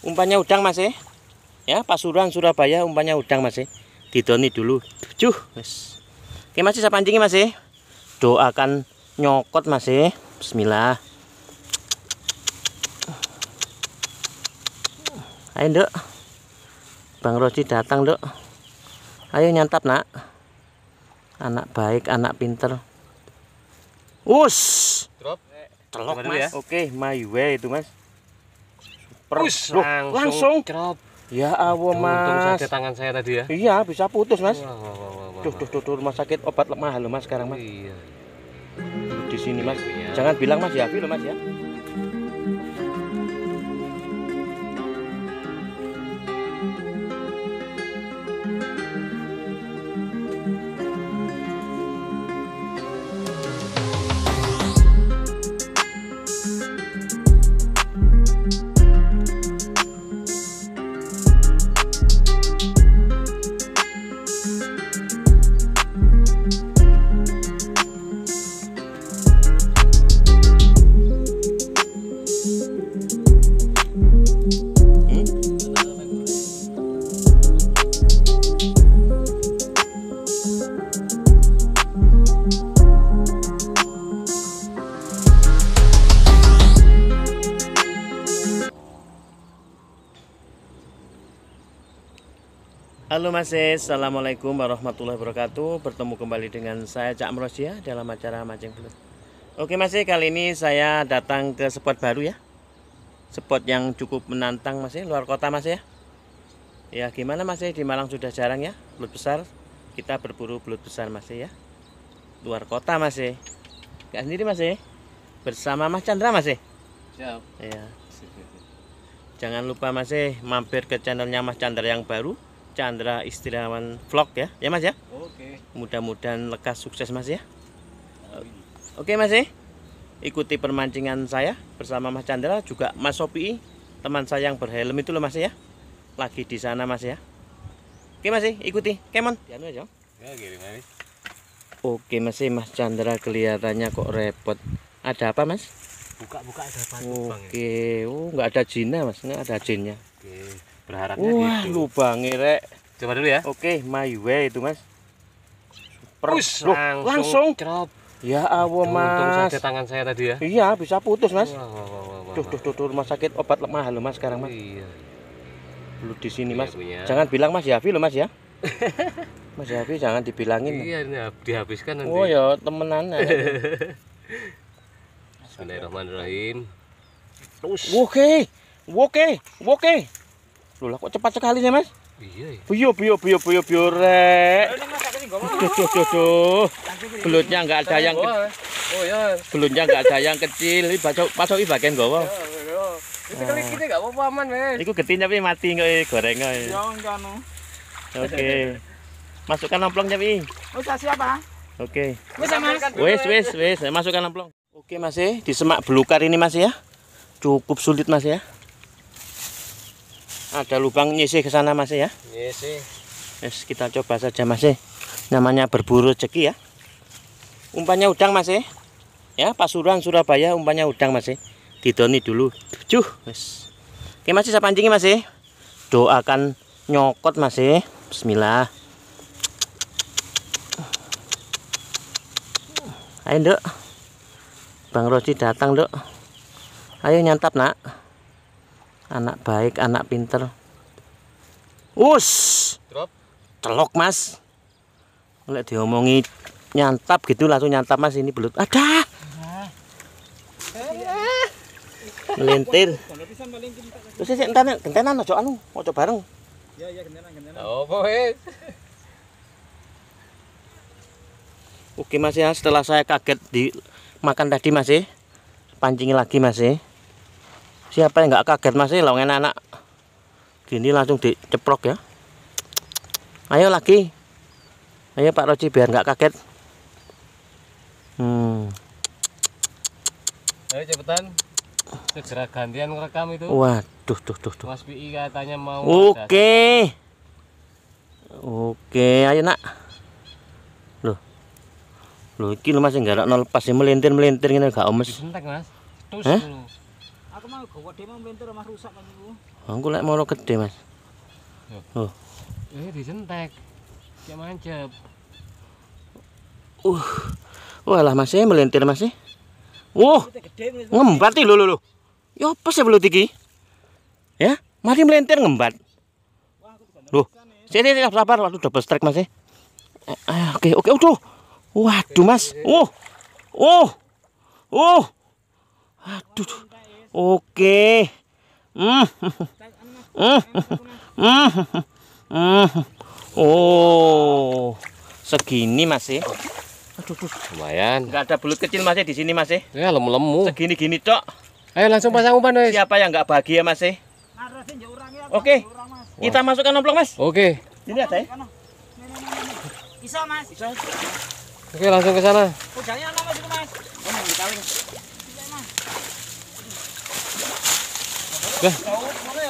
umpannya udang masih, ya, ya Pasuruan Surabaya umpannya udang masih, ya? didoni dulu tujuh mas, oke masih saya pancingin mas ya? doakan nyokot masih, Bismillah ayo dok Bang Rosi datang dok ayo nyantap nak anak baik anak pinter us drop telok mas ya. oke okay, my way itu mas Ush, langsung, langsung. Ya awo Mas. saja tangan saya tadi ya. Iya, bisa putus, Mas. Wah, rumah sakit obat mahal, Mas, sekarang, Mas. Iya. iya. Di sini, Mas. Iya. Jangan bilang, Mas, ya, loh, Mas, ya. Halo Mas Assalamualaikum warahmatullahi wabarakatuh Bertemu kembali dengan saya Cak Merosia dalam acara Mancing Belut Oke Mas kali ini saya datang ke spot baru ya Spot yang cukup menantang Mas luar kota Mas ya Ya gimana Mas di Malang sudah jarang ya Belut besar, kita berburu belut besar Mas ya Luar kota Mas Gak sendiri Mas bersama Mas Chandra Mas Ya Jangan lupa Mas mampir ke channelnya Mas Chandra yang baru Chandra Istirawan Vlog ya, ya Mas ya. Oke. Mudah-mudahan lekas sukses Mas ya. Amin. Oke Mas ya. Ikuti permancingan saya bersama Mas Chandra juga Mas Sopi teman saya yang berhelm itu loh Mas ya. Lagi di sana Mas ya. Oke Mas ya, ikuti. Kemon. Ya Ya, ya Oke Mas ya, Mas Chandra kelihatannya kok repot. Ada apa Mas? Buka-buka ada apa ya? Oke, oh nggak ada jinnya Mas, nggak ada jinnya berharapnya Wah, gitu lubangnya rek coba dulu ya oke okay, my way itu mas Super. Ush, Loh, langsung, langsung. Crop. ya awo mas saja tangan saya tadi ya iya bisa putus mas tuh tuh tuh rumah sakit obat mahal lo mas sekarang mas iya. iya. lu di sini iya, mas punya. jangan bilang mas Yafi lo mas ya mas Yafi jangan dibilangin iya ini dihabiskan nanti oh ya temenan ya. Bismillahirrahmanirrahim Terus. Oke, oke, oke. Loh, kok cepat sekali ya, Mas? Iya, iya. Buyo, buyo, buyo, rek. Duh, duh, Belutnya enggak ada yang kecil. Oh, iya. Belutnya enggak ada yang kecil. Ini Pasok pasok bagian gowo. Iya, iya, ini kali kita ya, enggak apa-apa aman, Mas. Ini getin tapi mati kok goreng ae. Ya ngono. Oke. Masukkan amplongnya, Pi. Oh, siapa? Oke. Wis, ya, Mas. Wes, wes, wes. masukkan amplong. Oke, Mas, eh. di semak belukar ini, Mas ya. Cukup sulit, Mas ya ada lubang nyisi ke sana masih ya Nyisi, yes, kita coba saja masih ya. namanya berburu rezeki ya umpannya udang masih ya. ya Pasuruan Surabaya umpannya udang masih ya. didoni dulu cuh yes. oke masih saya pancingi masih doakan nyokot masih bismillah ayo dok Bang Rosi datang dok ayo nyantap nak anak baik anak pinter us drop celok mas oleh diomongi nyantap gitu langsung nyantap mas ini belut ada melintir terus sih gentanan gentanan ojo anu ojo bareng iya iya gentanan gentanan Oh ya boy. Oke mas ya setelah saya kaget di makan tadi masih, ya lagi masih. Ya siapa yang nggak kaget masih ini long enak gini langsung diceplok ya ayo lagi ayo Pak Roji biar nggak kaget hmm. ayo cepetan segera gantian rekam itu waduh tuh tuh tuh Mas PI katanya mau oke okay. oke ayo nak loh loh ini masih nggak nol sih melintir melintir ini nggak omes disentek mas Tus, eh? Aku mau gowo rusak kan iku. Oh, lek gede, Mas. Ya. Oh. Eh disentek. mancep. Uh. Walah Mas eh melintir Mas Eh. Wah. Ngembat iki lho lho lho. Ya apa sih belut iki? Ya, mari melintir ngembat. Loh, sini sini sabar waktu double strike Mas Ayo, eh, eh, Oke, oke, udah. Waduh, Mas. Oh. Oh. Oh. Aduh. Oke. Hmm. Hmm. Hmm. Hmm. Oh. Segini masih. Ya? Aduh, Lumayan. Enggak ada belut kecil masih ya, di sini masih. Ya? ya lemu-lemu. Segini-gini, Cok. Ayo langsung pasang umpan, guys. Siapa yang enggak bahagia masih? Oke. Kita masukkan omplok, Mas. Oke. Ini ada ya? Bisa, Mas. Oke, langsung ke sana. Ujangnya Mas. Wah,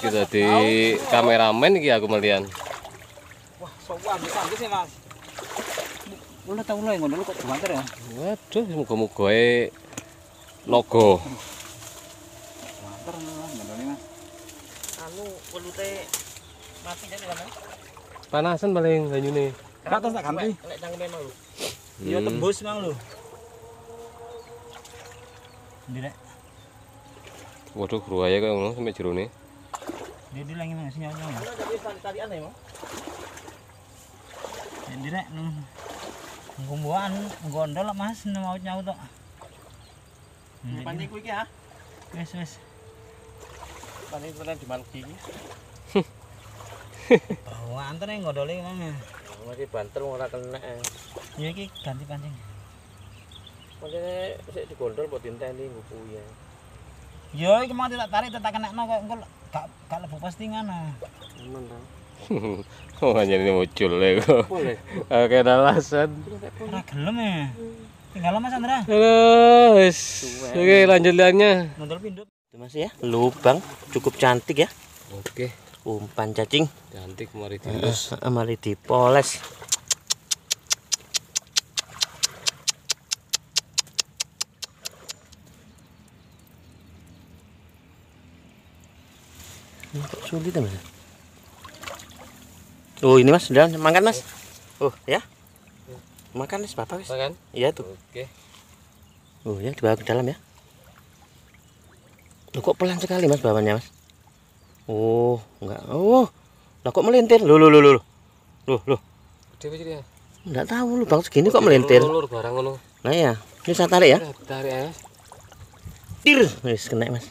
kita di kameramen iki aku melian. Wah, sowan sih, Mas. Ulah tau lho ngono kok diwanter ya. Waduh, muga-muga e logo. Wanter ngono Mas. Anu pelute mati jadi kan. Panasan paling banyune. Ora tak ganti. Nek cangkeme mau lho. Iya hmm. tembus mang lho. Ndirek waduh ruwaya kayak ngono sampai jero nih jadi lagi nang sinyal tadi carian ya jadi rek nung kumbuan gondol lah mas nang mau nyaut tok nah, panik kuwi ya ah. wes wes panik pernah di malki iki bawaan oh, tenan gondole mana oh, Mesti banter ora kena. Eh. Ya iki ganti pancing. Pancingnya sik digondol buat dinteni nggo ya. Yo iki mau tidak tarik kena no kok engkol gak gak lebu postingan ah. Temen Kok hanya ini muncul ya kok. Oke, ada alasan. Ora gelem ya. Tinggal Mas Andra. Halo. Oke, lanjut liannya. Mundur pindut. Mas ya, lubang cukup cantik ya. Oke. Umpan cacing. Cantik mari Uh, mari dipoles. sulit mas oh ini mas dan makan mas oh ya makan mas bapak mas makan iya tuh oke oh ya dibawa ke dalam ya Loh, kok pelan sekali mas bawahnya mas oh enggak oh lah kok melintir lo lo lo lo lo lo enggak tahu lu bang oh, segini kok melintir lulur, barang lu. nah ya ini saya tarik ya tarik ya tir wis kena mas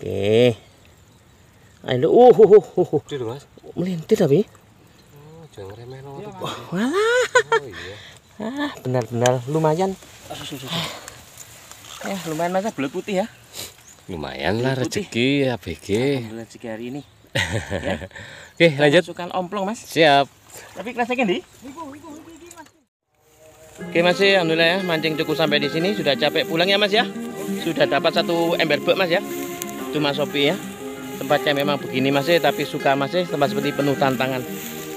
oke Ayo, oh, oh, oh, oh. Melintir, Mas. Melintir tapi. Oh, jangan remeh no. Oh, malah. Oh, iya. Ah, benar-benar lumayan. Ya, lumayan Mas belut putih ya. Lumayan lah rezeki ABG. Alhamdulillah rezeki hari ini. ya. Oke, lanjut. Masukkan omplong, Mas. Siap. Tapi kelasnya kendi. Oke mas alhamdulillah ya mancing cukup sampai di sini sudah capek pulang ya mas ya. Sudah dapat satu ember bek mas ya. Cuma sopi ya tempatnya memang begini masih tapi suka masih tempat seperti penuh tantangan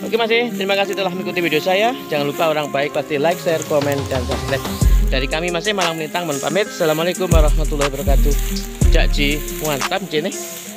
oke masih terima kasih telah mengikuti video saya jangan lupa orang baik pasti like share komen dan subscribe dari kami masih malam melintang mohon pamit assalamualaikum warahmatullahi wabarakatuh jakji mantap jenis